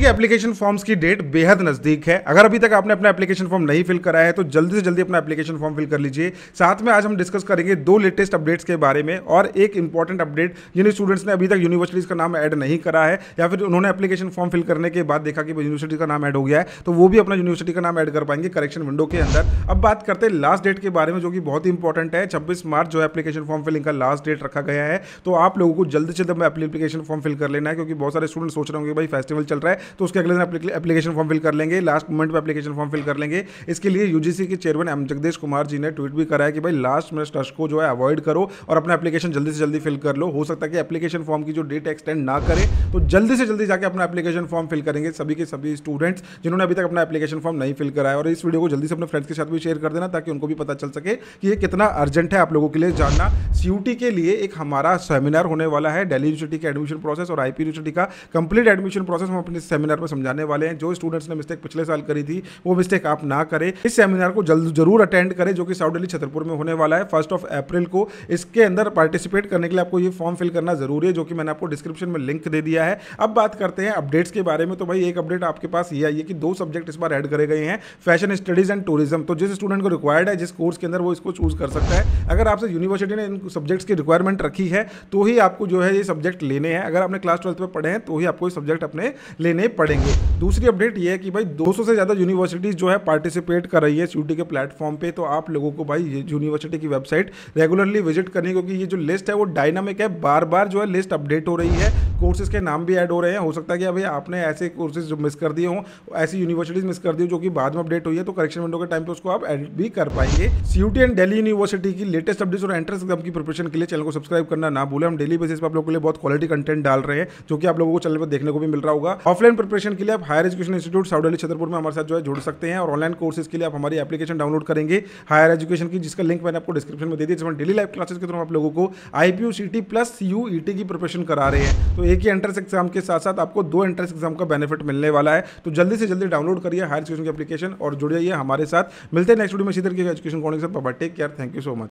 के application forms की date बेहद नजदीक है अगर अभी तक आपने अपना एप्लीकेशन फॉर्म नहीं फिल कराया है तो जल्दी से जल्दी अपना एप्लीकेशन फॉर्म फिल कर लीजिए साथ में आज हम डिस्कस करेंगे दो लेटेस्ट अपडेट्स के बारे में और एक इंपॉर्टेंट अपडेट जिन स्टूडेंट्स ने अभी तक यूनिवर्सिटीज का नाम ऐड नहीं करा है या फिर उन्होंने एप्लीकेशन फॉर्म फिल करने के बाद देखा कि यूनिवर्सिटी का नाम ऐड हो गया है तो वो भी अपना यूनिवर्सिटी का नाम ऐड कर पाएंगे करेक्शन विंडो के अंदर अब बात करते हैं लास्ट डेट के बारे में जो कि बहुत ही इंपॉर्टेंट है छब्बीस मार्च जो एप्लीकेशन फॉर्म फिलिंग का लास्ट डेट रखा गया है तो आप लोगों को जल्द से जल्द एप्लीकेशन फॉर्म फिल कर लेना है क्योंकि बहुत सारे स्टूडेंट सोच रहे होंगे भाई फेस्टिवल चल रहा है तो उसके अगले दिन एप्लीकेशन फॉर्म फिल कर लेंगे लास्ट मोमेंट पर एप्लीकेशन फॉर्म फिल कर लेंगे इसके लिए यूजीसी के चेयरमैन एम जगदेश कुमार जी ने ट्वीट भी कराया कि भाई लास्ट मिनट रश को जो है अवॉइड करो और अपना एप्लीकेशन जल्दी से जल्दी फिल कर लो हो सकता है कि एप्लीकेशन फॉर्म की जो डेट एक्सटेंड ना करें तो जल्दी से जल्दी जाकर अपना एप्लीकेशन फॉर्म फिल करेंगे सभी के सभी स्टूडेंट्स जिन्होंने अभी तक अपना एप्लीकेशन फॉर्म नहीं फिल कराया और इस वीडियो को जल्दी से अपने फ्रेंड्स के साथ भी शेयर कर देना ताकि उनको भी पता चल सके कि ये कितना अर्जेंट है आप लोगों के लिए जानना सी के लिए एक हमारा सेमिनार होने वाला है डेली यूनिवर्सिटी का एडमिशन प्रोसेस और आई यूनिवर्सिटी का कंप्लीट एडमिशन प्रोसेस हम अपने सेमिनार में समझाने वाले हैं जो स्टूडेंट्स ने मिस्टेक पिछले साल करी थी वो मिस्टेक आप ना करें इस सेमिनार को जल्द जरूर अटेंड करें जो कि साउथ डेली छतरपुर में होने वाला है फर्स्ट ऑफ अप्रैल को इसके अंदर पार्टिसिपेट करने के लिए आपको ये फॉर्म फिल करना जरूरी है जो कि मैंने आपको डिस्क्रिप्शन में लिंक दे दिया है अब बात करते हैं अपडेट्स के बारे में तो भाई एक अपडेट आपके पास ये आई है कि दो सब्जेक्ट इस बार ऐड करे गए हैं फैशन स्टडीज एंड टूरिज्म तो जिस स्टूडेंट को रिक्वायर्ड है जिस कोर्स के अंदर वो इसको चूज कर सकता है अगर आपसे यूनिवर्सिटी ने इन सब्जेक्ट्स की रिक्वायरमेंट रखी है तो ही आपको जो है ये सब्जेक्ट लेने हैं अगर आपने क्लास ट्वेल्थ में पढ़े हैं तो ही आपको ये सब्जेक्ट अपने लेने पड़ेंगे दूसरी अपडेट ये है कि भाई 200 से ज़्यादा यूनिवर्सिटीज़ जो है पार्टिसिपेट कर रही है यूटी के प्लेटफॉर्म पर तो आप लोगों को भाई यूनिवर्सिटी की वेबसाइट रेगुलरली विजिट करनी क्योंकि ये जो लिस्ट है वो डायनामिक है बार बार जो है लिस्ट अपडेट हो रही है कोर्सेज के नाम भी ऐड हो रहे हैं हो सकता है कि अभी आपने ऐसे कोर्सेज जो मिस कर दिए हों ऐसी यूनिवर्सिटीज़ मिस कर दी जो कि बाद में अपडेट हुई है तो करेक्शन विंडो के टाइम पे उसको आप एडिट भी कर पाएंगे सीयूटी एंड डेली यूनिवर्सिटी की लेटेस्ट अपडेट्स और एंट्रेंस एग्जाम की प्रिपरेशन के लिए चैनल को सब्सक्राइब करना ना भूले हम डेली बेसिस पर आप लोगों के लिए बहुत क्वालिटी कंटेंट डाल रहे हैं जो कि आप लोगों को चैनल पर देखने को भी मिल रहा होगा ऑफलाइन प्रिपरेशन के लिए आप higher education institute south Delhi Chhatarpur में हमारे साथ जो है जुड़ सकते हैं और ऑनलाइन कोर्सेज के लिए आप हमारी एप्लीकेशन डाउनलोड करेंगे हायर एजुकेशन की जिसका लिंक मैंने आपको डिस्क्रिप्शन में दे दी जिसमें डेली लाइव क्लासेस के थ्रू आप लोगों को आईपीयू सी प्लस सी की प्रिपरेशन करा रहे हैं तो एक ही एंट्रेंस एग्जाम के साथ साथ आपको दो एंट्रेंस एग्जाम का बेनिफिट मिलने वाला है तो जल्दी से जल्दी डाउनलोड करिए हायर एजुकेशन की एप्लीकेशन और जुड़ जाइए हमारे साथ मिलते हैं नेक्स्ट वीडियो में इसी एजुकेशन कॉर्निंग से take care thank you so much